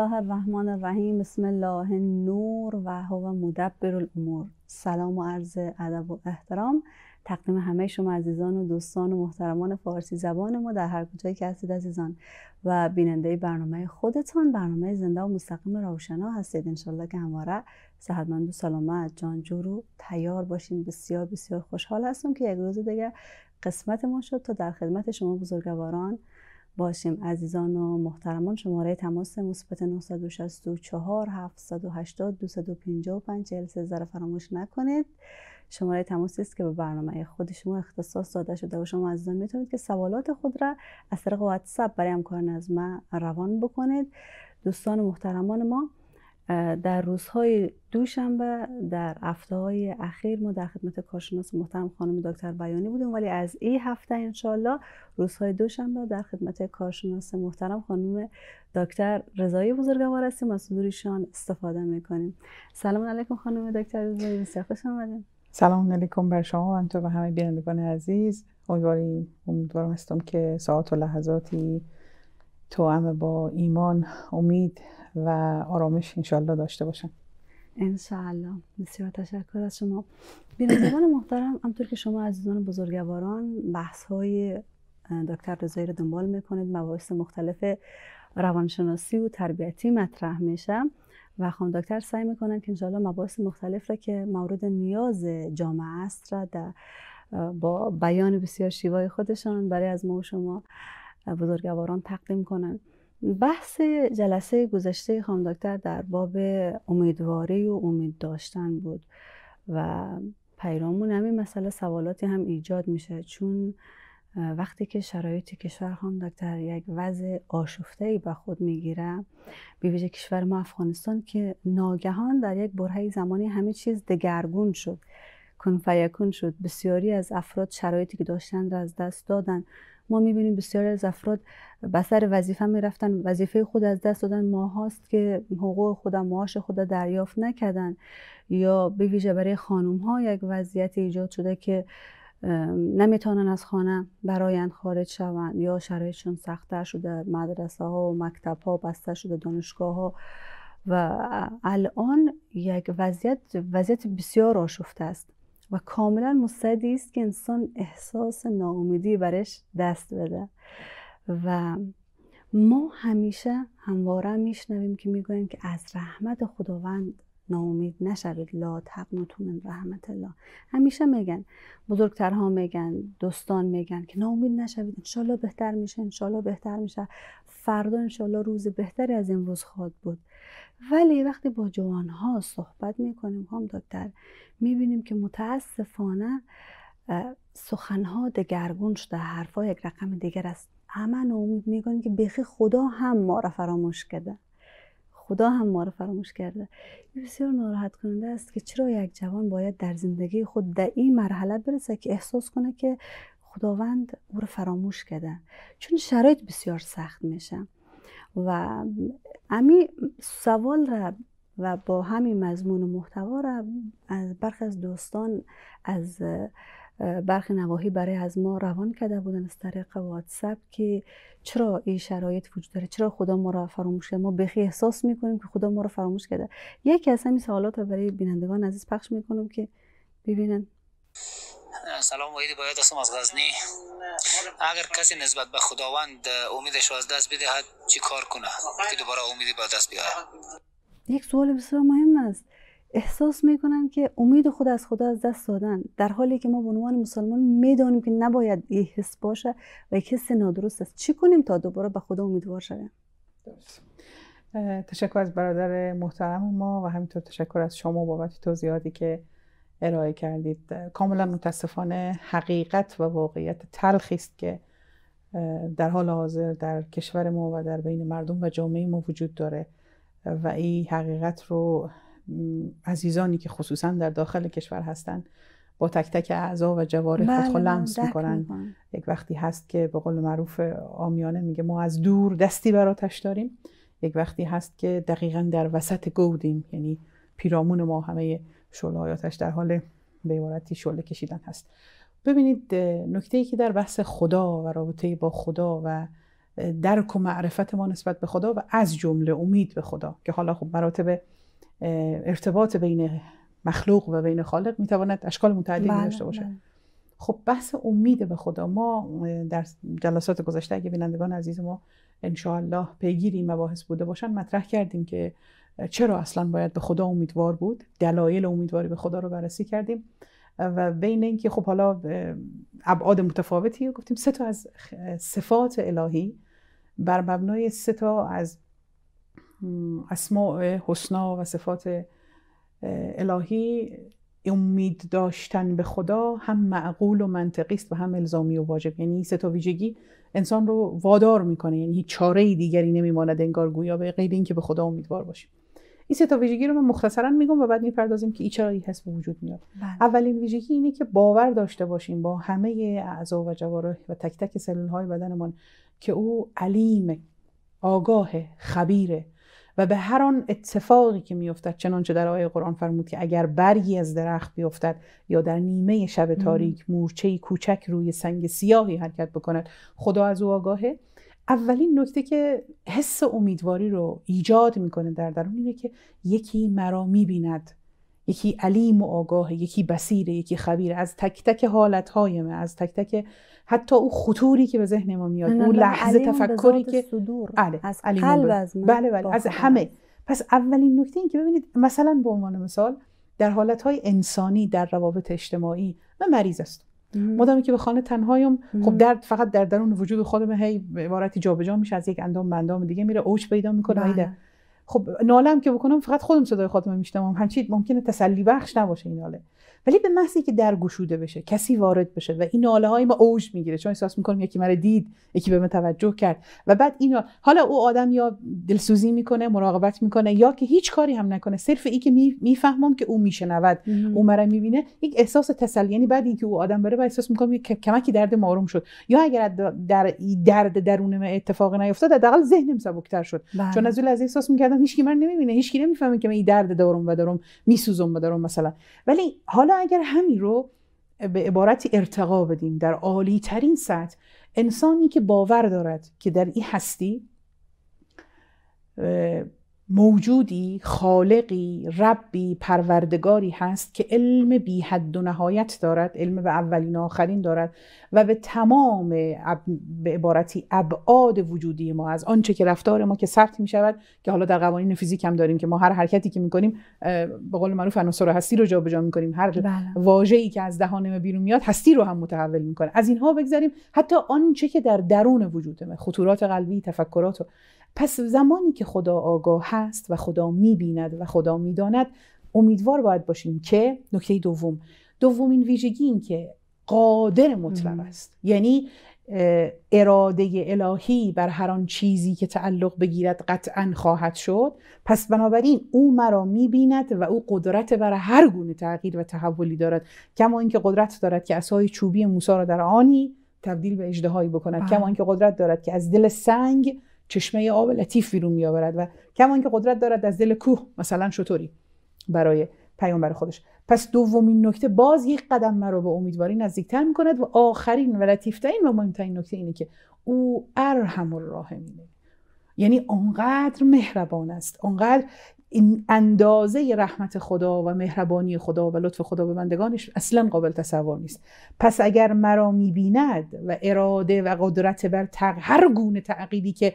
الله الرحمن الرحیم بسم الله نور و هو مدبر الامور سلام و عرض ادب و احترام تقدیم همه شما عزیزان و دوستان و محترمان فارسی زبان ما در هر کجایی که هستید عزیزان و بیننده برنامه خودتان برنامه زنده و مستقیم روشنا هستید انشالله که همواره صحتمند و سلامت جان و تیار باشین بسیار بسیار خوشحال هستم که یک روز دیگه قسمت ما شد تا در خدمت شما بزرگواران باشیم عزیزان و محترمان شماره تماس مثبت 964 780 255 43 رو فراموش نکنید شماره تماسی است که به برنامه خود شما اختصاص داده شده و شما عزیزان میتونید که سوالات خود را از طریق واتساپ برای همکاران از ما روان بکنید دوستان و محترمان ما در روزهای دوشنبه در هفته های اخیر ما در خدمت کارشناس محترم خانم دکتر بیانی بودیم ولی از این هفته انشالله روزهای دوشنبه در خدمت کارشناس محترم خانم دکتر رضایی بزرگوار هستیم از حضورشان استفاده میکنیم سلام علیکم خانم دکتر رضایی بسیار خوش آمدیم سلام علیکم بر شما و به همه بینندگان عزیز امیدواریم امیدوارم هستم که ساعت و لحظاتی هم با ایمان امید و آرامش انشالله داشته باشن انشالله، بسیار تشکر از شما زبان محترم همطور که شما عزیزان بزرگواران بحث های دکتر رضایی رو دنبال میکنید مباحث مختلف روانشناسی و تربیتی مطرح میشه و خانم دکتر سعی میکنن که انشاءالله مباحث مختلف را که مورد نیاز جامعه است را با بیان بسیار شیوای خودشان برای از ما و شما بزرگواران تقدیم کنند بحث جلسه گذشته خانم دکتر در باب امیدواری و امید داشتن بود و پیرامون همین مسئله سوالاتی هم ایجاد میشه چون وقتی که شرایط کشور خانم دکتر یک وضع آشفته ای به خود میگیره به کشور ما افغانستان که ناگهان در یک برهه زمانی همه چیز دگرگون شد کنفیکون شد بسیاری از افراد شرایطی که داشتن را از دست دادن ما میبینیم بسیار از افراد بسر وظیفه میرفتن وظیفه خود از دست دادن ماهاست که حقوق خودم معاش خود دریافت نکردن یا به ویژه برای خانم ها یک وضعیت ایجاد شده که نمیتونن از خانه برایند خارج شوند یا شرایطشون سختتر شده مدرسه ها و مکتب ها بسته شده دانشگاه ها و الان یک وضعیت وضعیت بسیار آشفته است و کاملا مستعدی است که انسان احساس ناامیدی برش دست بده و ما همیشه همواره میشنویم که میگویم که از رحمت خداوند ناامید نشوید لا تقنوتون من رحمت الله همیشه میگن بزرگترها میگن دوستان میگن که ناامید نشوید انشالله بهتر میشه انشالله بهتر میشه فردا انشالله روز بهتری از روز خواهد بود ولی وقتی با جوانها صحبت میکنیم هم دکتر میبینیم که متاسفانه سخنها دگرگون شده حرفا یک رقم دیگر است همه امید میگن که بخی خدا هم ما را فراموش کرده خدا هم ما را فراموش کرده بسیار ناراحت کننده است که چرا یک جوان باید در زندگی خود در این مرحله برسه که احساس کنه که خداوند او را فراموش کرده چون شرایط بسیار سخت میشه و امی سوال را و با همین مضمون و محتوا را از برخی از دوستان از برخی نواهی برای از ما روان کرده بودن از طریق واتساپ که چرا این شرایط وجود داره چرا خدا ما را فراموش کرده ما بخی احساس میکنیم که خدا ما را فراموش کرده یکی از همین سوالات را برای بینندگان عزیز پخش میکنم که ببینن سلام وحید باید هستم از غزنی اگر کسی نسبت به خداوند امیدش از دست بدهد چی کار کنه که دوباره امیدی به دست بیاره یک سوال بسیار مهم است احساس میکنن که امید خود از خدا از دست دادن در حالی که ما به عنوان مسلمان میدانیم که نباید این حس باشه و یک حس نادرست است چی کنیم تا دوباره به خدا امیدوار شویم تشکر از برادر محترم ما و همینطور تشکر از شما بابت توضیحاتی که ارائه کردید کاملا متاسفانه حقیقت و واقعیت تلخی است که در حال حاضر در کشور ما و در بین مردم و جامعه ما وجود داره و این حقیقت رو عزیزانی که خصوصا در داخل کشور هستند با تک تک اعضا و جوار خود بله، لمس میکنن یک وقتی هست که به قول معروف آمیانه میگه ما از دور دستی براتش داریم یک وقتی هست که دقیقا در وسط گودیم یعنی پیرامون ما همه آتش در حال به عبارتی کشیدن هست ببینید نکته ای که در بحث خدا و رابطه با خدا و درک و معرفت ما نسبت به خدا و از جمله امید به خدا که حالا خب مراتب ارتباط بین مخلوق و بین خالق میتواند اشکال متعددی بله، داشته باشه بله. خب بحث امید به خدا ما در جلسات گذشته اگه بینندگان عزیز ما انشاءالله پیگیری مباحث بوده باشن مطرح کردیم که چرا اصلا باید به خدا امیدوار بود دلایل امیدواری به خدا رو بررسی کردیم و بین اینکه خب حالا ابعاد متفاوتی گفتیم سه تا از صفات الهی بر مبنای سه تا از اسماء حسنا و صفات الهی امید داشتن به خدا هم معقول و منطقی است و هم الزامی و واجب یعنی سه تا ویژگی انسان رو وادار میکنه یعنی هیچ چاره دیگری نمیماند انگار گویا به غیر اینکه به خدا امیدوار باشیم این سه تا ویژگی رو من مختصرا میگم و بعد میپردازیم که ای چرا این حس به وجود میاد بله. اولین ویژگی اینه که باور داشته باشیم با همه اعضا و جوارح و تک تک سلول های بدنمان که او علیم آگاه خبیره و به هر آن اتفاقی که میافتد چنانچه در آیه قرآن فرمود که اگر برگی از درخت بیفتد یا در نیمه شب تاریک مورچه کوچک روی سنگ سیاهی حرکت بکند خدا از او آگاهه اولین نکته که حس امیدواری رو ایجاد میکنه در درون اینه که یکی مرا میبیند یکی علیم و آگاه یکی بسیر یکی خبیر از تک تک حالت های از تک تک حتی او خطوری که به ذهن ما میاد اون لحظه تفکری که صدور. بله. از قلب از بله بله از همه پس اولین نکته این که ببینید مثلا به عنوان مثال در حالت های انسانی در روابط اجتماعی من مریض است مادامی که به خانه تنهایم خب درد فقط در درون وجود خودم هی به عبارتی جابجا میشه از یک اندام به اندام دیگه میره اوج پیدا میکنه بله. خب نالم که بکنم فقط خودم صدای خودم میشنوم همچین ممکنه تسلی بخش نباشه این ناله ولی به محضی که در گشوده بشه کسی وارد بشه و این ناله های ما اوج میگیره چون احساس میکنم یکی مرا دید یکی به من توجه کرد و بعد اینا حالا او آدم یا دلسوزی میکنه مراقبت میکنه یا که هیچ کاری هم نکنه صرف ای که میفهمم که او میشنود او مرا میبینه یک احساس تسلی یعنی بعد اینکه او آدم بره و احساس میکنم که کمکی درد ماروم شد یا اگر در درد درون من اتفاقی نیفتاد حداقل ذهنم سبکتر شد بله. چون از اول از احساس میکردم هیچکی من نمیبینه هیچکی نمیفهمه که من این درد دارم و دارم میسوزم و دارم مثلا ولی حالا حالا اگر همین رو به عبارتی ارتقا بدیم در عالی ترین سطح انسانی که باور دارد که در این هستی موجودی، خالقی، ربی، پروردگاری هست که علم بی حد و نهایت دارد علم به اولین و آخرین دارد و به تمام به عبارتی ابعاد وجودی ما از آنچه که رفتار ما که ثبت می شود که حالا در قوانین فیزیک هم داریم که ما هر حرکتی که می کنیم به قول معروف عناصر هستی رو جابجا می کنیم هر بله. واژه‌ای که از دهان ما بیرون میاد هستی رو هم متحول میکنه از اینها بگذریم حتی آنچه که در درون وجود ما خطورات قلبی تفکرات پس زمانی که خدا آگاه هست و خدا میبیند و خدا میداند امیدوار باید باشیم که نکته دوم دومین ویژگی این که قادر مطلق است یعنی اراده الهی بر هر آن چیزی که تعلق بگیرد قطعا خواهد شد پس بنابراین او مرا میبیند و او قدرت بر هر گونه تغییر و تحولی دارد کما اینکه قدرت دارد که اسای چوبی موسی را در آنی تبدیل به اجدهایی بکند بله. کما اینکه قدرت دارد که از دل سنگ چشمه آب لطیف بیرون میآورد و کما اینکه قدرت دارد از دل کوه مثلا شطوری برای پیامبر خودش پس دومین نکته باز یک قدم مرا به امیدواری نزدیکتر میکند و آخرین و لطیفترین و مهمترین نکته اینه که او ارحم الراحمینه یعنی آنقدر مهربان است آنقدر این اندازه رحمت خدا و مهربانی خدا و لطف خدا به بندگانش اصلا قابل تصور نیست پس اگر مرا میبیند و اراده و قدرت بر تق... هر گونه تعقیدی که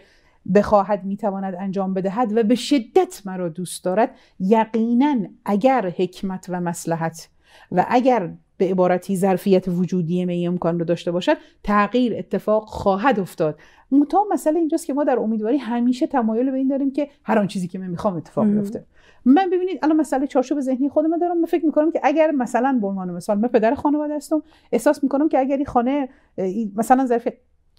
بخواهد میتواند انجام بدهد و به شدت مرا دوست دارد یقینا اگر حکمت و مسلحت و اگر به عبارتی ظرفیت وجودی می امکان رو داشته باشد تغییر اتفاق خواهد افتاد متا مسئله اینجاست که ما در امیدواری همیشه تمایل به این داریم که هر آن چیزی که من میخوام اتفاق بیفته من ببینید الان مسئله چارچوب ذهنی خودم دارم من فکر میکنم که اگر مثلا به عنوان مثال من پدر خانواده هستم احساس میکنم که اگر این خانه مثلا ظرفیت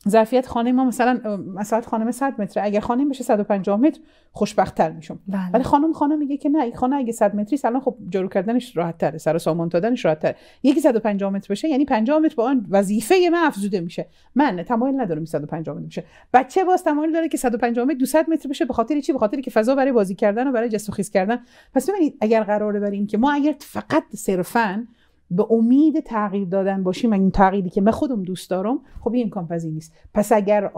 ظرفیت خانه ما مثلا مثلا خانم 100 متره اگر خانه بشه 150 متر خوشبخت تر میشم بله. ولی خانم خانه میگه که نه این خانه اگه 100 متری الان خب جارو کردنش راحت تره سر سامان دادنش راحت تره یکی 150 متر بشه یعنی 50 متر با آن وظیفه من افزوده میشه من تمایل ندارم 150 متر بشه بچه باز تمایل داره که 150 متر 200 متر بشه به خاطر چی به خاطر که فضا برای بازی کردن و برای جست و خیز کردن پس ببینید اگر قراره بریم که ما اگر فقط صرفا به امید تغییر دادن باشیم این تغییری که من خودم دوست دارم خب این امکان پذیر نیست پس اگر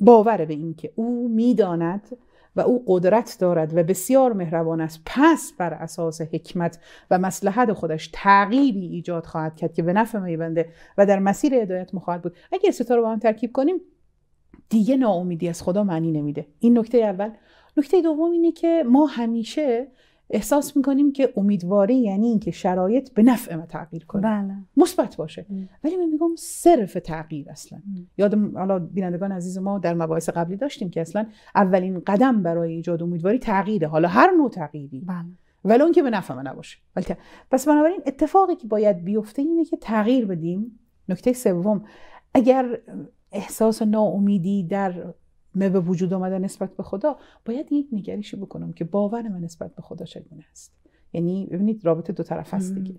باوره به این که او میداند و او قدرت دارد و بسیار مهربان است پس بر اساس حکمت و مسلحت خودش تغییری ایجاد خواهد کرد که به نفع میبنده و در مسیر هدایت خواهد بود اگر ستا رو با هم ترکیب کنیم دیگه ناامیدی از خدا معنی نمیده این نکته اول نکته دوم اینه که ما همیشه احساس میکنیم که امیدواری یعنی اینکه شرایط به نفع ما تغییر کنه بله. مثبت باشه ولی من میگم صرف تغییر اصلا یادم حالا بینندگان عزیز ما در مباحث قبلی داشتیم که اصلا اولین قدم برای ایجاد امیدواری تغییره حالا هر نوع تغییری بله. ولی اون که به نفع ما نباشه بلکه پس بنابراین اتفاقی که باید بیفته اینه که تغییر بدیم نکته سوم اگر احساس ناامیدی در به وجود آمده نسبت به خدا باید یک نگریشی بکنم که باور من نسبت به خدا چگونه است یعنی ببینید رابطه دو طرف هست دیگه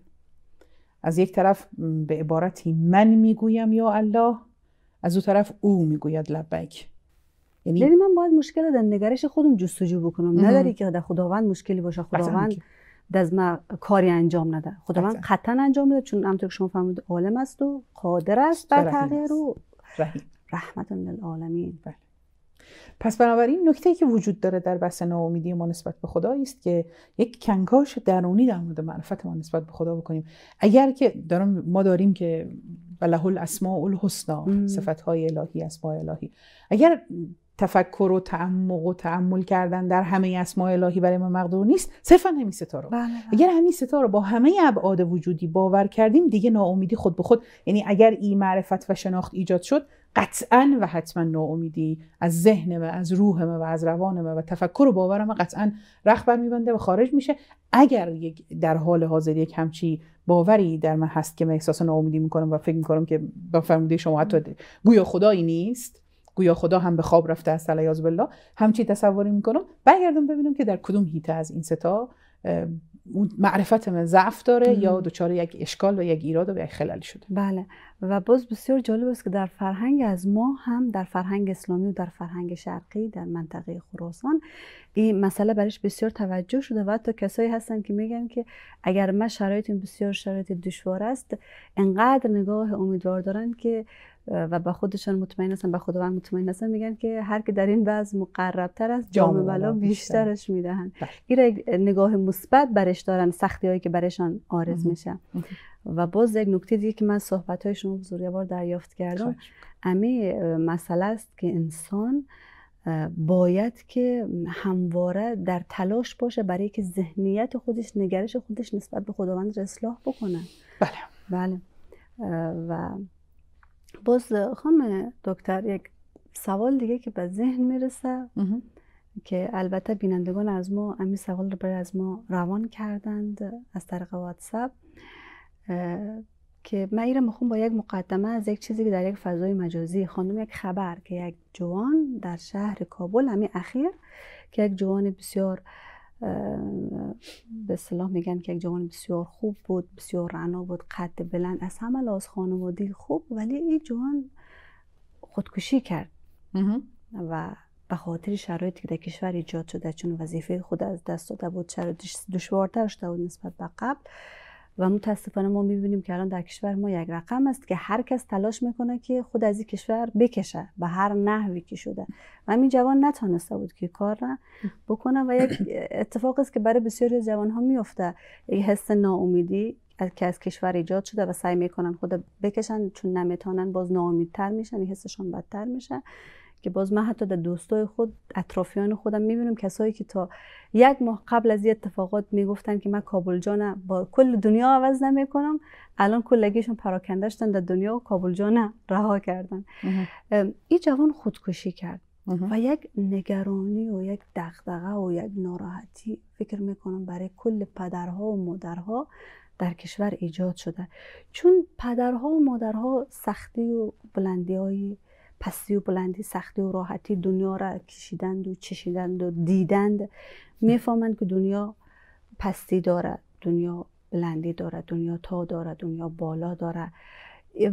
از یک طرف به عبارتی من میگویم یا الله از اون طرف او میگوید لبک یعنی من باید مشکل در نگرش خودم جستجو بکنم نداری که در خداوند مشکلی باشه خداوند از کاری انجام نده خداوند قطعا انجام میده چون همونطور که شما فرمودید عالم است و قادر است بر تغییر و رحمت للعالمین بله. پس بنابراین نکته ای که وجود داره در بحث ناامیدی ما نسبت به خدا است که یک کنکاش درونی در مورد معرفت ما نسبت به خدا بکنیم اگر که دارم ما داریم که بله الاسماء الحسنا صفت های الهی اسماء الهی اگر تفکر و تعمق و تعمل کردن در همه اسماء الهی برای ما مقدور نیست صرفا همین ستا رو بله،, بله اگر همین ستا رو با همه ابعاد وجودی باور کردیم دیگه ناامیدی خود به خود یعنی اگر این معرفت و شناخت ایجاد شد قطعا و حتما ناامیدی از ذهن و از روح و از روان و تفکر و باورم قطعا رخ میبنده و خارج میشه اگر یک در حال حاضر یک همچی باوری در من هست که من احساس ناامیدی میکنم و فکر میکنم که با شما حتی گویا خدایی نیست گویا خدا هم به خواب رفته است از بالله همچی تصوری میکنم برگردم ببینم که در کدوم هیته از این ستا معرفت من ضعف داره یا دچار یک اشکال و یک ایراد و یک خلل شده بله و باز بسیار جالب است که در فرهنگ از ما هم در فرهنگ اسلامی و در فرهنگ شرقی در منطقه خراسان این مسئله برایش بسیار توجه شده و حتی کسایی هستن که میگن که اگر ما شرایط بسیار شرایط دشوار است انقدر نگاه امیدوار دارن که و با خودشان مطمئن هستن با خداوند مطمئن هستن میگن که هر که در این وضع مقربتر است جام بلا بیشترش میدهن بله. این نگاه مثبت برش دارن سختی هایی که برشان آرز میشه. و باز یک نکته دیگه که من صحبت های شما بار دریافت کردم امی مسئله است که انسان باید که همواره در تلاش باشه برای که ذهنیت خودش نگرش خودش نسبت به خداوند را اصلاح بکنه بله بله و باز خانم دکتر یک سوال دیگه که به ذهن میرسه که البته بینندگان از ما امی سوال رو برای از ما روان کردند از طریق واتساپ که من ایره میخوام با یک مقدمه از یک چیزی که در یک فضای مجازی خانم یک خبر که یک جوان در شهر کابل همین اخیر که یک جوان بسیار به صلاح میگن که یک جوان بسیار خوب بود بسیار رعنا بود قد بلند از همه لاز خانوادی خوب ولی این جوان خودکشی کرد و به خاطر شرایطی که در کشور ایجاد شده چون وظیفه خود از دست داده بود شرایط دشوارتر شده بود نسبت به قبل و متاسفانه ما میبینیم که الان در کشور ما یک رقم است که هر کس تلاش میکنه که خود از این کشور بکشه به هر نحوی که شده و همین جوان نتونسته بود که کار را بکنه و یک اتفاق است که برای بسیاری از جوان ها میفته یک حس ناامیدی که از کشور ایجاد شده و سعی میکنن خود بکشن چون نمیتونن باز ناامیدتر میشن حسشان بدتر میشه که باز من حتی در دوستای خود اطرافیان خودم میبینم کسایی که تا یک ماه قبل از این اتفاقات میگفتن که من کابل جان با کل دنیا عوض نمیکنم الان کلگیشون پراکنده شدن در دنیا و کابل جان رها کردن این جوان خودکشی کرد و یک نگرانی و یک دغدغه و یک ناراحتی فکر میکنم برای کل پدرها و مادرها در کشور ایجاد شده چون پدرها و مادرها سختی و بلندی پستی و بلندی سختی و راحتی دنیا را کشیدند و چشیدند و دیدند میفهمند که دنیا پستی داره دنیا بلندی داره دنیا تا داره دنیا بالا داره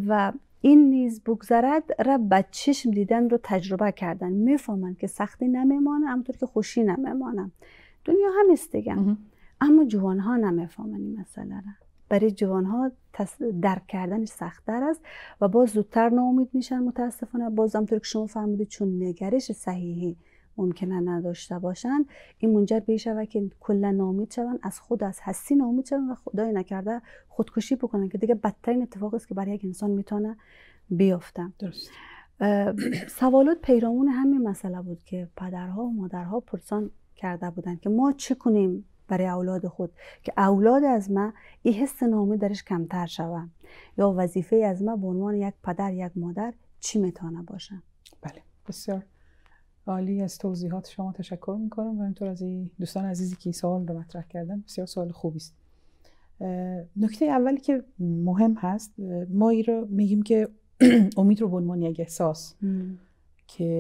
و این نیز بگذرد را به چشم دیدن رو تجربه کردن میفهمند که سختی نمیمانه همطور که خوشی نمیمانه دنیا هم اما جوان ها نمیفهمن این را برای ها درک کردنش سختتر است و باز زودتر ناامید میشن متاسفانه باز همطور که شما فرمودید چون نگرش صحیحی ممکنه نداشته باشند این منجر به شود که کلا ناامید شوند از خود از هستی ناامید شوند و خدای نکرده خودکشی بکنن که دیگه بدترین اتفاق است که برای یک انسان میتونه بیفته درست سوالات پیرامون همین مسئله بود که پدرها و مادرها پرسان کرده بودند که ما چه کنیم برای اولاد خود که اولاد از ما این حس نامه درش کمتر شوه یا وظیفه از ما به عنوان یک پدر یک مادر چی میتونه باشه بله بسیار عالی از توضیحات شما تشکر میکنم و اینطور از دوستان عزیزی که سوال رو مطرح کردن بسیار سوال خوبی است نکته اولی که مهم هست ما این رو میگیم که امید رو به عنوان یک احساس که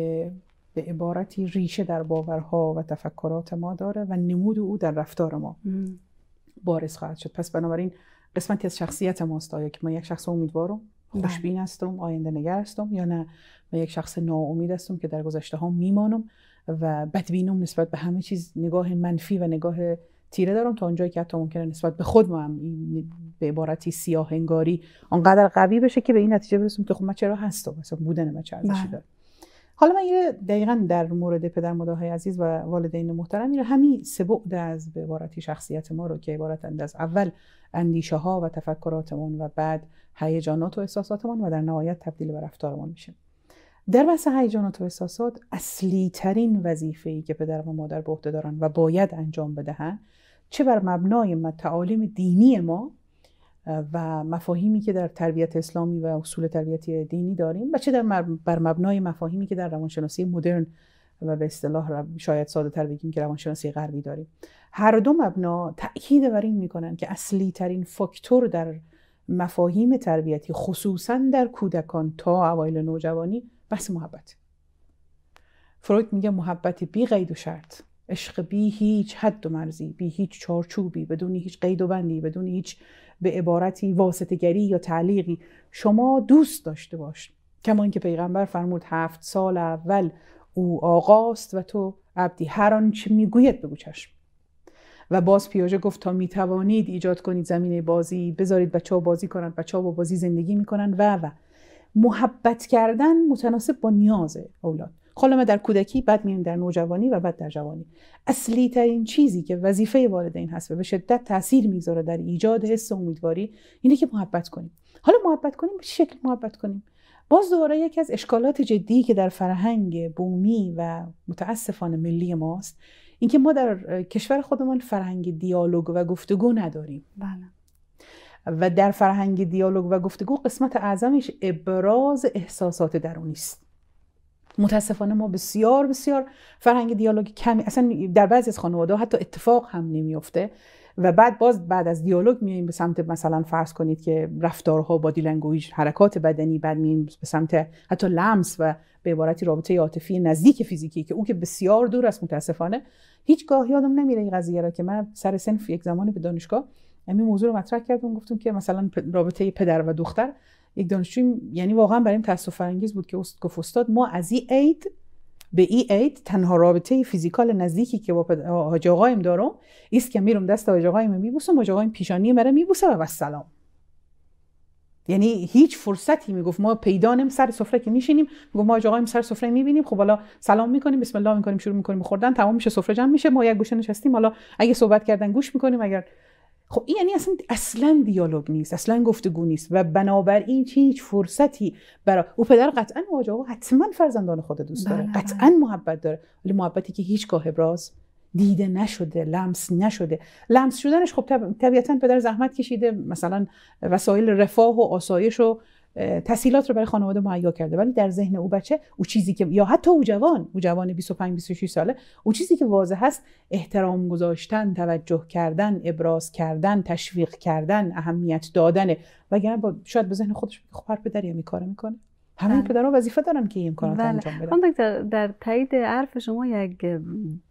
به عبارتی ریشه در باورها و تفکرات ما داره و نمود او در رفتار ما بارز خواهد شد پس بنابراین قسمتی از شخصیت ماست آیا که ما یک شخص امیدوارم بله. خوشبین هستم آینده نگر هستم یا نه ما یک شخص ناامید هستم که در گذشته ها میمانم و بدبینم نسبت به همه چیز نگاه منفی و نگاه تیره دارم تا اونجایی که حتی ممکنه نسبت به خود ما هم به عبارتی سیاه انگاری آنقدر قوی بشه که به این نتیجه برسم که خب من چرا هستم مثلا بودن من چه ارزشی بله. داره حالا من یه دقیقا در مورد پدر مادرهای عزیز و والدین محترم این همین سه بعد از به عبارتی شخصیت ما رو که عبارتند از اول اندیشه ها و تفکراتمون و بعد هیجانات و احساساتمون و در نهایت تبدیل به رفتارمون میشه در بحث هیجانات و احساسات اصلی ترین وظیفه ای که پدر و مادر به عهده دارن و باید انجام بدهن چه بر مبنای تعالیم دینی ما و مفاهیمی که در تربیت اسلامی و اصول تربیتی دینی داریم و چه در بر مبنای مفاهیمی که در روانشناسی مدرن و به اصطلاح شاید ساده تر بگیم که روانشناسی غربی داریم هر دو مبنا تاکید بر این میکنن که اصلی ترین فاکتور در مفاهیم تربیتی خصوصا در کودکان تا اوایل نوجوانی بس محبت فروید میگه محبت بی قید و شرط عشق بی هیچ حد و مرزی بی هیچ چارچوبی بدون هیچ قید و بندی بدون هیچ به عبارتی واسطگری یا تعلیقی شما دوست داشته باش کما اینکه پیغمبر فرمود هفت سال اول او آقاست و تو عبدی هر آنچه میگوید بگو چشم و باز پیاژه گفت تا میتوانید ایجاد کنید زمینه بازی بذارید بچه ها بازی کنند بچه ها با بازی زندگی میکنند و و محبت کردن متناسب با نیاز اولاد ما در کودکی بعد میایم در نوجوانی و بعد در جوانی اصلی ترین چیزی که وظیفه والدین هست و به شدت تاثیر میذاره در ایجاد حس امیدواری اینه که محبت کنیم حالا محبت کنیم به شکل محبت کنیم باز دوباره یکی از اشکالات جدی که در فرهنگ بومی و متاسفانه ملی ماست اینکه ما در کشور خودمان فرهنگ دیالوگ و گفتگو نداریم بله و در فرهنگ دیالوگ و گفتگو قسمت اعظمش ابراز احساسات درونی است متاسفانه ما بسیار بسیار فرهنگ دیالوگ کمی اصلا در بعضی از ها حتی اتفاق هم نمیفته و بعد باز بعد از دیالوگ میایم به سمت مثلا فرض کنید که رفتارها بادی دیلنگویج حرکات بدنی بعد میایم به سمت حتی لمس و به عبارتی رابطه عاطفی نزدیک فیزیکی که او که بسیار دور است متاسفانه هیچگاه یادم نمیره این قضیه را که من سر سنف یک زمانی به دانشگاه همین موضوع رو مطرح کردم گفتم که مثلا رابطه پدر و دختر یک دانشجو یعنی واقعا برایم تاسف انگیز بود که گفت استاد ما از این عید به ای اید تنها رابطه فیزیکال نزدیکی که با حاج آقایم دارم ایست که میرم دست حاج آقایم میبوسم حاج آقایم پیشانی مرا میبوسه و سلام یعنی هیچ فرصتی میگفت ما پیدانم سر سفره که میشینیم میگفت ما حاج آقایم سر سفره میبینیم خب حالا سلام میکنیم بسم الله میکنیم شروع میکنیم خوردن تمام میشه سفره جمع میشه ما یک گوشه نشستیم حالا اگه صحبت کردن گوش میکنیم اگر خب این یعنی اصلا اصلا دیالوگ نیست اصلا گفتگو نیست و بنابراین هیچ فرصتی برای او پدر قطعا واجه حتما فرزندان خود دوست داره بله، قطعا بله. محبت داره ولی محبتی که هیچگاه ابراز دیده نشده لمس نشده لمس شدنش خب طب... طبیعتا پدر زحمت کشیده مثلا وسایل رفاه و آسایش و تسهیلات رو برای خانواده مهیا کرده ولی در ذهن او بچه او چیزی که یا حتی او جوان او جوان 25 26 ساله او چیزی که واضح هست احترام گذاشتن توجه کردن ابراز کردن تشویق کردن اهمیت دادن وگرنه با شاید به ذهن خودش خب هر پدری هم کار میکنه همین بله. پدرها وظیفه دارن که این کارا بله. انجام بدن دکتر در تایید حرف شما یک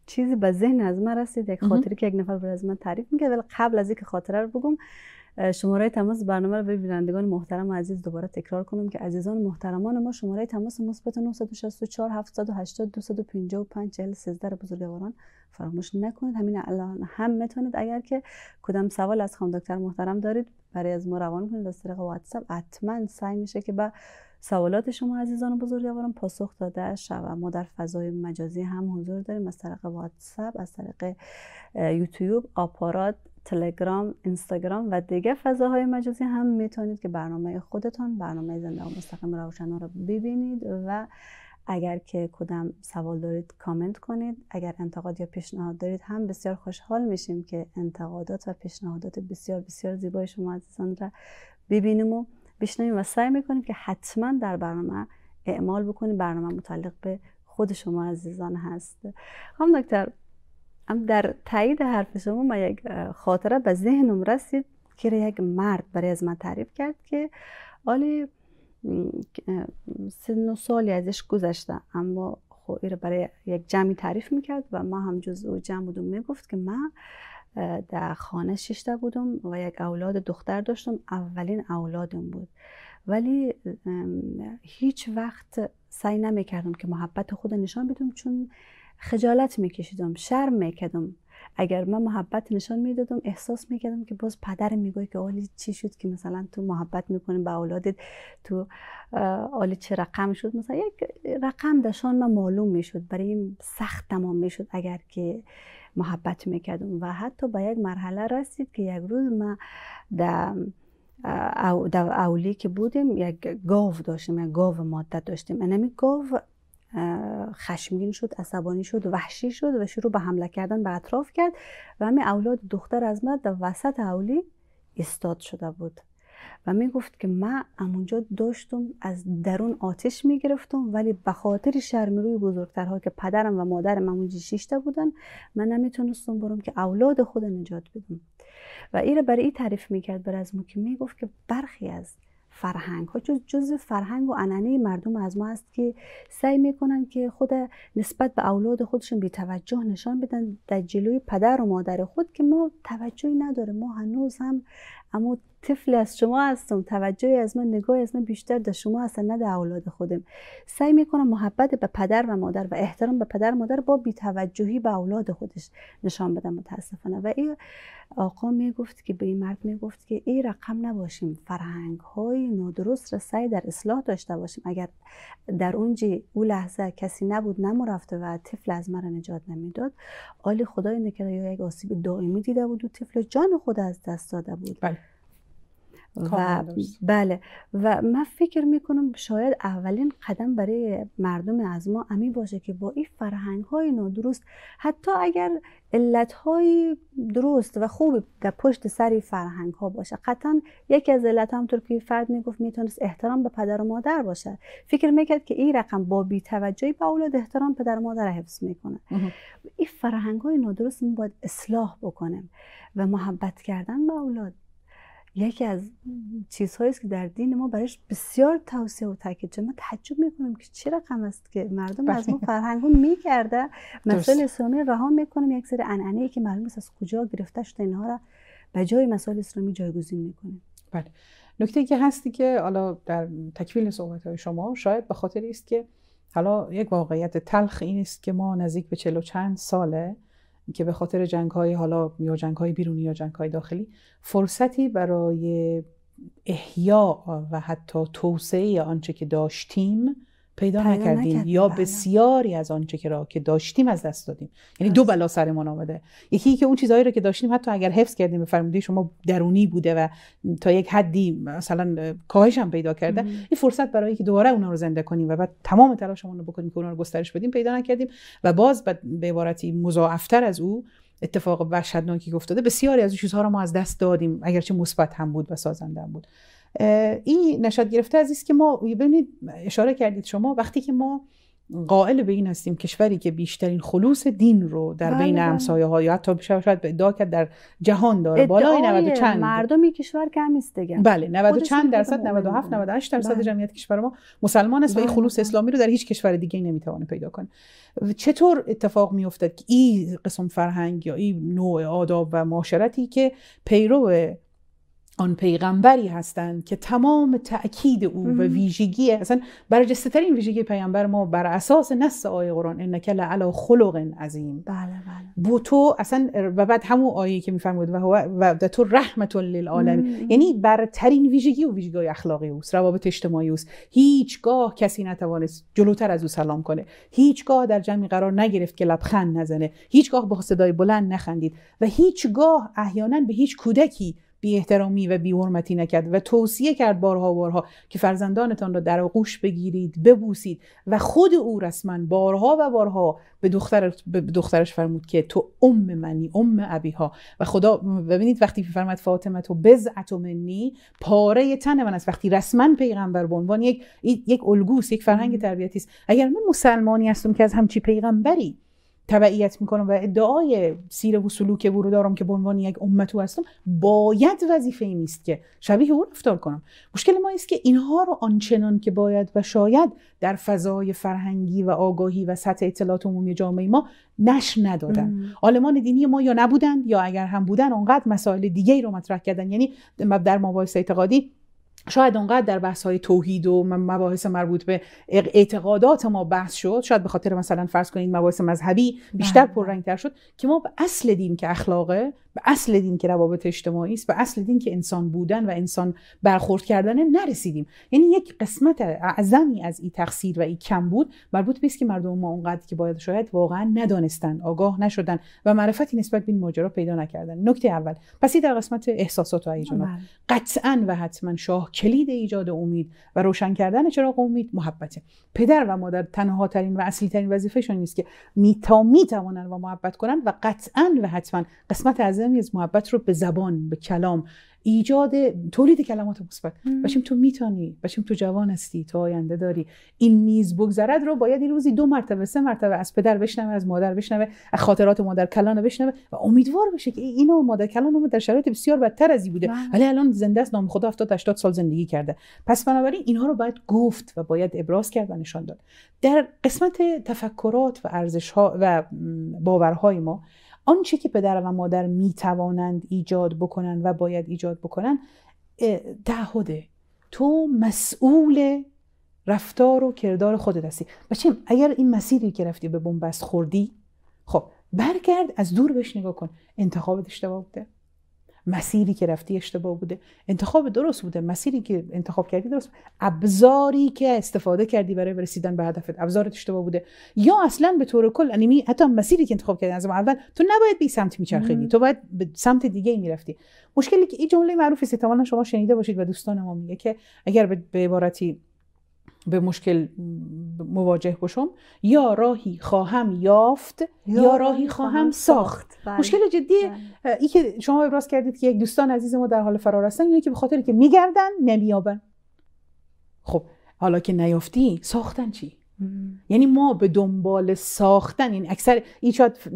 چیزی به ذهن از من رسید یک خاطری که یک نفر از من تعریف میکرد ولی قبل از اینکه خاطره رو بگم شماره تماس برنامه رو به بینندگان محترم عزیز دوباره تکرار کنم که عزیزان محترمان ما شماره تماس مثبت 964 780 255 رو بزرگواران فراموش نکنید همین الان هم میتونید اگر که کدام سوال از خانم دکتر محترم دارید برای از ما روان کنید از طریق واتساپ حتما سعی میشه که به سوالات شما عزیزان و بزرگواران پاسخ داده شود ما در فضای مجازی هم حضور داریم از طریق واتساپ از طریق یوتیوب آپارات تلگرام اینستاگرام و دیگه فضاهای مجازی هم میتونید که برنامه خودتان برنامه زنده و مستقیم روشنا رو ببینید و اگر که کدام سوال دارید کامنت کنید اگر انتقاد یا پیشنهاد دارید هم بسیار خوشحال میشیم که انتقادات و پیشنهادات بسیار بسیار زیبای شما عزیزان را ببینیم و بشنویم و سعی میکنیم که حتما در برنامه اعمال بکنیم برنامه متعلق به خود شما عزیزان هست خانم دکتر ام در تایید حرف شما ما یک خاطره به ذهنم رسید که یک مرد برای از من تعریف کرد که آلی سن و سالی ازش گذشته اما خب رو برای یک جمعی تعریف میکرد و ما هم جز او جمع بودم میگفت که من در خانه ششته بودم و یک اولاد دختر داشتم اولین اولادم بود ولی هیچ وقت سعی نمیکردم که محبت خود نشان بدم چون خجالت میکشیدم شرم میکردم اگر من محبت نشان میدادم احساس میکردم که باز پدر میگوی که آلی چی شد که مثلا تو محبت میکنی به اولادت تو آلی چه رقم شد مثلا یک رقم داشتان من معلوم میشد برای این سخت تمام میشد اگر که محبت میکردم و حتی به یک مرحله رسید که یک روز من در او اولی که بودیم یک گاو داشتیم یک گاو ماده داشتیم انمی یعنی گاو خشمگین شد عصبانی شد وحشی شد و شروع به حمله کردن به اطراف کرد و همه اولاد دختر از ما در وسط اولی استاد شده بود و می گفت که من همونجا داشتم از درون آتش می گرفتم ولی به خاطر شرم روی بزرگترها که پدرم و مادرم همونجا شیشته بودن من نمیتونستم برم که اولاد خود نجات بدم و ایره برای این تعریف میکرد بر از که می گفت که برخی از فرهنگ ها جز, جز فرهنگ و عنعنه مردم از ما است که سعی میکنن که خود نسبت به اولاد خودشون بی توجه نشان بدن در جلوی پدر و مادر خود که ما توجهی نداره ما هنوز هم اما طفل از شما هستم توجهی از من نگاه از من بیشتر در شما هستن نه در اولاد خودم سعی میکنم محبت به پدر و مادر و احترام به پدر و مادر با بیتوجهی به اولاد خودش نشان بدم متاسفانه و این آقا میگفت که به این مرد میگفت که این رقم نباشیم فرهنگ های نادرست را سعی در اصلاح داشته باشیم اگر در اونجی او لحظه کسی نبود نمو رفته و طفل از مرا نجات نمیداد آلی خدای نکرده یا یک آسیب دائمی دیده بود و طفل جان خود از دست داده بود بله. و بله و من فکر میکنم شاید اولین قدم برای مردم از ما امی باشه که با این فرهنگ های نادرست حتی اگر علت های درست و خوب در پشت سری فرهنگ ها باشه قطعا یکی از علت هم که فرد میگفت میتونست احترام به پدر و مادر باشه فکر میکرد که این رقم با توجهی به اولاد احترام پدر و مادر حفظ میکنه این فرهنگ های نادرست باید اصلاح بکنه و محبت کردن به اولاد یکی از چیزهایی که در دین ما برایش بسیار توصیه و تاکید شده من تعجب میکنم که چه رقم است که مردم از ما بله. فرهنگون میکرده مسائل اسلامی رها میکنم یک سری انعنه ای که معلوم است از کجا گرفته شده اینها را به جای مسائل اسلامی جایگزین میکنه بله نکته که هستی که حالا در تکمیل صحبت های شما شاید به خاطر است که حالا یک واقعیت تلخ این است که ما نزدیک به چلو چند ساله که به خاطر جنگ های حالا یا جنگ های بیرونی یا جنگ های داخلی فرصتی برای احیا و حتی توسعه آنچه که داشتیم پیدا, نکردیم یا بله. بسیاری از آنچه که را که داشتیم از دست دادیم یعنی دو بلا سرمان آمده یکی که اون چیزهایی را که داشتیم حتی اگر حفظ کردیم به فرمودی شما درونی بوده و تا یک حدی مثلا کاهش هم پیدا کرده مم. این فرصت برای که دوباره اونا رو زنده کنیم و بعد تمام تلاش رو بکنیم که اونا رو گسترش بدیم پیدا نکردیم و باز به عبارتی مضاعفتر از او اتفاق وحشتناکی افتاده بسیاری از چیزها رو ما از دست دادیم اگرچه مثبت هم بود و سازنده هم بود این نشد گرفته از است که ما ببینید اشاره کردید شما وقتی که ما قائل به این هستیم کشوری که بیشترین خلوص دین رو در بله، بین بله. همسایه‌ها ها یا حتی شاید به ادعا کرد در جهان داره بالای 90 چند مردم این کشور کم نیست دیگه بله 90 چند درصد 97 98 درصد بله. جمعیت کشور ما مسلمان است و این خلوص اسلامی رو در هیچ کشور دیگه نمیتوانه پیدا کنه چطور اتفاق میافتد که این قسم فرهنگ یا این نوع آداب و معاشرتی که پیرو آن پیغمبری هستند که تمام تاکید او و ویژگی اصلا بر ترین ویژگی پیغمبر ما بر اساس نص آیه قرآن انک لعلا خلق عظیم بله بله بو تو اصلا و بعد همون آیه که میفرمود و هو و تو رحمت للعالم یعنی برترین ویژگی و ویژگی اخلاقی اوست روابط اجتماعی اوست هیچگاه کسی نتوانست جلوتر از او سلام کنه هیچگاه در جمعی قرار نگرفت که لبخند نزنه هیچگاه با صدای بلند نخندید و هیچگاه احیانا به هیچ کودکی بی احترامی و بی حرمتی نکرد و توصیه کرد بارها و بارها که فرزندانتان را در آغوش بگیرید ببوسید و خود او رسما بارها و بارها به, دختر، دخترش فرمود که تو ام منی ام ابیها و خدا ببینید وقتی میفرماید فاطمه تو بزعت منی پاره تن من است وقتی رسما پیغمبر به عنوان یک یک الگوس یک فرهنگ تربیتی است اگر من مسلمانی هستم که از همچی پیغمبری تبعیت میکنم و ادعای سیر و سلوک برو دارم که به عنوان یک او هستم باید وظیفه این است که شبیه او رفتار کنم مشکل ما است که اینها رو آنچنان که باید و شاید در فضای فرهنگی و آگاهی و سطح اطلاعات عمومی جامعه ما نش ندادن آلمان دینی ما یا نبودن یا اگر هم بودن اونقدر مسائل دیگه ای رو مطرح کردن یعنی در مباحث اعتقادی شاید اونقدر در بحث های توحید و مباحث مربوط به اعتقادات ما بحث شد شاید به خاطر مثلا فرض کنید مباحث مذهبی بله. بیشتر پررنگتر شد که ما به اصل دین که اخلاقه به اصل دین که روابط اجتماعی است به اصل دین که انسان بودن و انسان برخورد کردن نرسیدیم یعنی یک قسمت اعظمی از این تقصیر و این کم بود مربوط به که مردم ما اونقدر که باید شاید واقعا ندانستن آگاه نشدن و معرفتی نسبت به این ماجرا پیدا نکردن نکته اول پس در قسمت احساسات و ایجاد بله. قطعا و حتما شاه کلید ایجاد امید و روشن کردن چراغ امید محبته پدر و مادر تنها ترین و اصلی ترین وظیفهشون نیست که میتا می و محبت کنن و قطعا و حتما قسمت از از محبت رو به زبان به کلام ایجاد تولید کلمات مثبت بچم تو میتونی بچم تو جوان هستی تو آینده داری این نیز بگذرد رو باید این روزی دو مرتبه سه مرتبه از پدر بشنوه از مادر بشنوه از خاطرات مادر کلان بشنوه و امیدوار بشه که اینا مادر کلان در شرایط بسیار بدتر از این بوده بله. ولی الان زنده است نام خدا 70 80 سال زندگی کرده پس بنابراین اینها رو باید گفت و باید ابراز کرد و نشان داد در قسمت تفکرات و ارزش ها و باورهای ما آنچه که پدر و مادر میتوانند ایجاد بکنند و باید ایجاد بکنند تعهده تو مسئول رفتار و کردار خودت هستی بچه اگر این مسیری که رفتی به بنبست خوردی خب برگرد از دور بهش نگاه کن انتخابت اشتباه بوده مسیری که رفتی اشتباه بوده انتخاب درست بوده مسیری که انتخاب کردی درست بوده. ابزاری که استفاده کردی برای رسیدن به هدفت ابزارت اشتباه بوده یا اصلا به طور کل انیمی یعنی حتی مسیری که انتخاب کردی از اول تو نباید به سمت میچرخیدی تو باید به سمت دیگه ای میرفتی مشکلی که این جمله معروف است شما شنیده باشید و دوستان ما میگه که اگر به عبارتی به مشکل مواجه بشم یا راهی خواهم یافت یا, راهی خواهم ساخت بله. مشکل جدی بله. ای که شما ابراز کردید که یک دوستان عزیز ما در حال فرار هستن اینه که به خاطر که میگردن نمیابن خب حالا که نیافتی ساختن چی یعنی ما به دنبال ساختن این یعنی اکثر این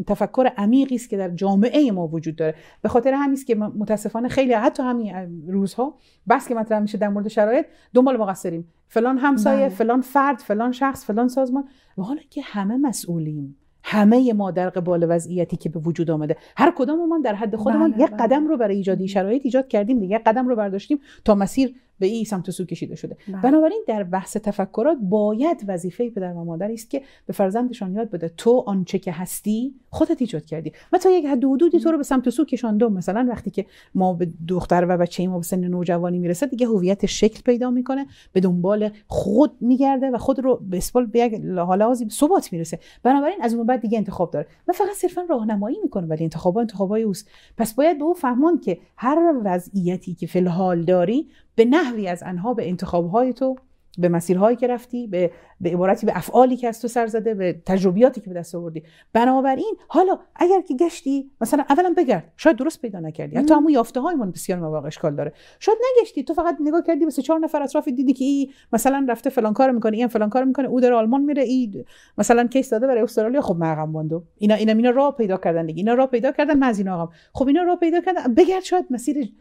تفکر عمیقی است که در جامعه ما وجود داره به خاطر همین است که متاسفانه خیلی حتی همین روزها بس که مطرح میشه در مورد شرایط دنبال مقصریم فلان همسایه بله. فلان فرد فلان شخص فلان سازمان و حالا که همه مسئولیم همه ما در قبال وضعیتی که به وجود آمده هر کدام ما در حد خودمان بله، یک بله. قدم رو برای ایجاد شرایط ایجاد کردیم دیگه قدم رو برداشتیم تا مسیر به این سمت سو کشیده شده بله. بنابراین در بحث تفکرات باید وظیفه پدر و مادر است که به فرزندشان یاد بده تو آنچه که هستی خودت ایجاد کردی و تا یک حد حدودی تو رو به سمت سو کشاندم مثلا وقتی که ما به دختر و بچه ما به سن نوجوانی میرسه دیگه هویت شکل پیدا میکنه به دنبال خود میگرده و خود رو به اسبال به یک لحاظی ثبات میرسه بنابراین از اون بعد دیگه انتخاب داره و فقط صرفا راهنمایی میکنه ولی انتخاب انتخابای اوست پس باید به او فهمان که هر وضعیتی که فی داری به نحوی از آنها به انتخابهای تو به مسیرهایی که رفتی به, به عبارتی به افعالی که از تو سر زده به تجربیاتی که به دست آوردی بنابراین حالا اگر که گشتی مثلا اولا بگرد شاید درست پیدا نکردی حتی همون یافته هایمون بسیار مواقع اشکال داره شاید نگشتی تو فقط نگاه کردی به چهار نفر اطراف دیدی که ای مثلا رفته فلان کار میکنه این فلان کار میکنه او در آلمان میره ای مثلا کیس داده برای استرالیا خب من باندو اینا اینا اینا راه پیدا کردن دیگه اینا راه پیدا کردن من از اینا آقام خب اینا راه پیدا کردن بگرد شاید مسیر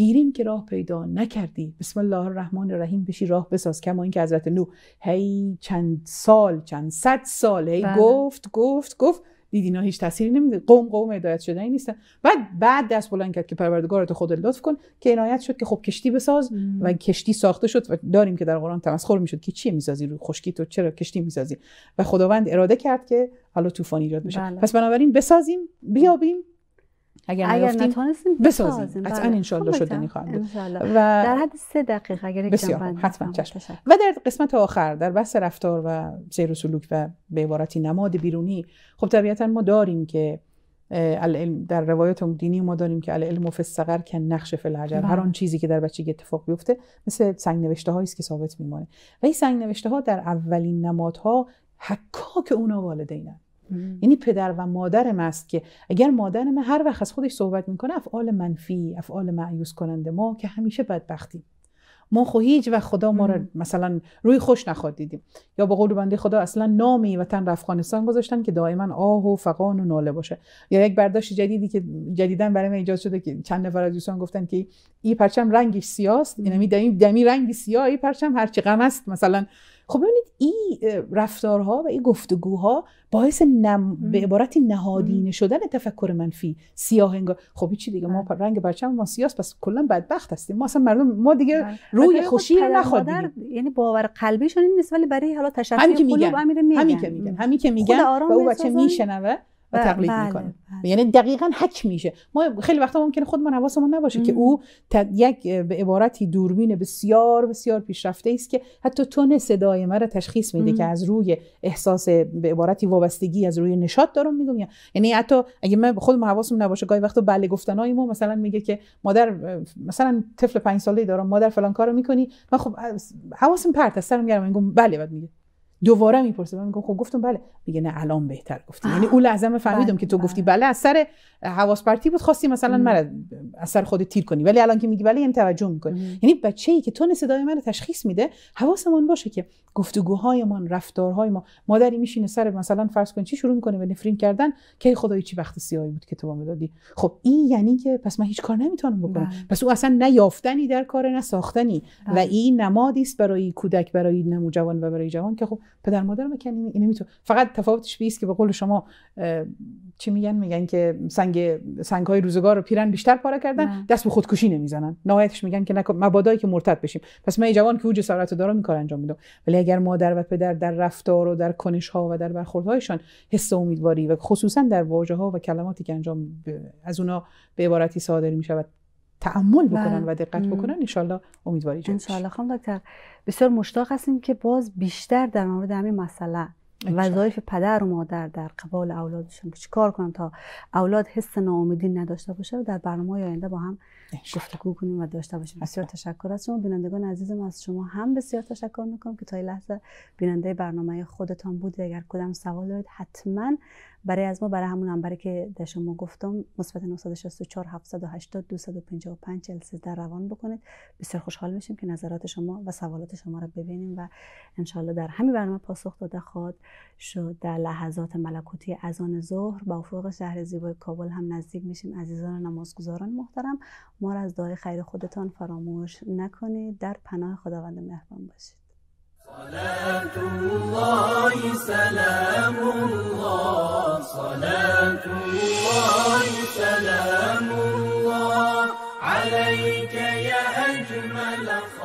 گیریم که راه پیدا نکردی بسم الله الرحمن الرحیم بشی راه بساز کما اینکه حضرت نو هی چند سال چند صد سال هی بله. گفت گفت گفت دیدینا هیچ تأثیری نمیده قوم قوم هدایت شده این نیستن بعد بعد دست بلند کرد که پروردگارت خود لطف کن که عنایت شد که خب کشتی بساز و کشتی ساخته شد و داریم که در قرآن تمسخر میشد که چیه میسازی رو خشکی تو چرا کشتی میسازی و خداوند اراده کرد که حالا طوفانی ایجاد بشه بله. پس بنابراین بسازیم بیابیم اگر, نتونستیم بسازیم قطعا بله. انشالله خب، شدنی خواهد بود و در حد سه دقیقه اگر حتما چشم و در قسمت آخر در بحث رفتار و سیر و سلوک و به عبارتی نماد بیرونی خب طبیعتا ما داریم که در روایات دینی ما داریم که العلم فی الصغر که نقش فی الحجر هر بله. آن چیزی که در بچگی اتفاق بیفته مثل سنگ نوشته هایی است که ثابت میمانه و این سنگ نوشته ها در اولین نمادها حکاک اونا والدینن یعنی پدر و مادر ماست که اگر مادر ما هر وقت از خودش صحبت میکنه افعال منفی افعال معیوس کننده ما که همیشه بدبختیم ما خو هیچ و خدا ما رو مثلا روی خوش نخواد دیدیم یا به قول بنده خدا اصلا نامی وطن تن افغانستان گذاشتن که دائما آه و فقان و ناله باشه یا یک برداشت جدیدی که جدیدا برای من ایجاد شده که چند نفر از دوستان گفتن که این پرچم رنگش سیاست یعنی دمی, دمی رنگی سیاه این پرچم هرچی غم است مثلا خب ببینید این رفتارها و این گفتگوها باعث نم... به عبارتی نهادینه شدن تفکر منفی سیاه انگار خب چی دیگه ما بله. رنگ برچم ما سیاست پس کلا بدبخت هستیم ما اصلا مردم ما دیگه بله. روی خوشی رو یعنی باور قلبیشون این نیست ولی برای حالا تشفی قلوب امیر میگن همین که میگن همین که میگن و او بچه میشنوه و تقلید بله، میکنه بله. یعنی دقیقا حک میشه ما خیلی وقتا ممکنه خودمون حواسمون نباشه که او یک به عبارتی دوربین بسیار بسیار پیشرفته است که حتی تون صدای رو تشخیص میده که از روی احساس به عبارتی وابستگی از روی نشاط دارم میگم یعنی حتی اگه من خودم حواسم نباشه گاهی وقتا بله گفتنای ما مثلا میگه که مادر مثلا طفل 5 ساله دارم مادر فلان کارو میکنی من خب حواسم پرت از سرم گرم میگم بله بعد میگه دوباره میپرسه من میگم خب گفتم بله میگه نه الان بهتر گفتی یعنی اون لحظه من فهمیدم بله، که تو بله. گفتی بله اثر حواس پرتی بود خواستی مثلا مرا اثر خود تیر کنی ولی الان که میگی بله یعنی توجه میکنی یعنی بچه‌ای که تون صدای منو تشخیص میده حواسمون باشه که گفتگوهای ما، رفتارهای ما مادری میشینه سر مثلا فرض کن چی شروع میکنه به نفرین کردن که خدای چی وقت سیاهی بود که تو با دادی خب این یعنی که پس من هیچ کار نمیتونم بکنم بله. پس او اصلا نیافتنی در کار نه ساختنی و این نمادی است برای کودک برای نوجوان و برای جوان که خب پدر مادرم میکنیم اینه میتون فقط تفاوتش بیست که به قول شما چی میگن میگن که سنگ سنگ های روزگار رو پیرن بیشتر پاره کردن دست به خودکشی نمیزنن نهایتش میگن که نکن مبادایی که مرتد بشیم پس من جوان که او جسارت داره این انجام میدم ولی اگر مادر و پدر در رفتار و در کنش ها و در برخورد هایشان حس امیدواری و خصوصا در واژه ها و کلماتی که انجام از اونا به عبارتی صادر می تعمل بکنن و دقت بکنن انشالله امیدواری جدش انشالله خانم دکتر بسیار مشتاق هستیم که باز بیشتر در مورد همین مسئله وظایف پدر و مادر در قبال اولادشون که کار کنن تا اولاد حس ناامیدی نداشته باشه و در برنامه آینده با هم گفتگو کنیم و داشته باشیم بسیار تشکر از شما بینندگان عزیزم از شما هم بسیار تشکر میکنم که تا این لحظه بیننده برنامه خودتان بود اگر کدام سوال دارید حتما برای از ما برای همون نمبری که در شما گفتم مثبت 964 780 255 در روان بکنید بسیار خوشحال میشیم که نظرات شما و سوالات شما را ببینیم و انشالله در همین برنامه پاسخ داده خواهد شد در لحظات ملکوتی آن ظهر با افق شهر زیبای کابل هم نزدیک میشیم عزیزان نمازگزاران محترم ما را از دعای خیر خودتان فراموش نکنید در پناه خداوند مهربان باشید صلاة الله سلام الله صلاة الله سلام الله عليك يا أجمل خلق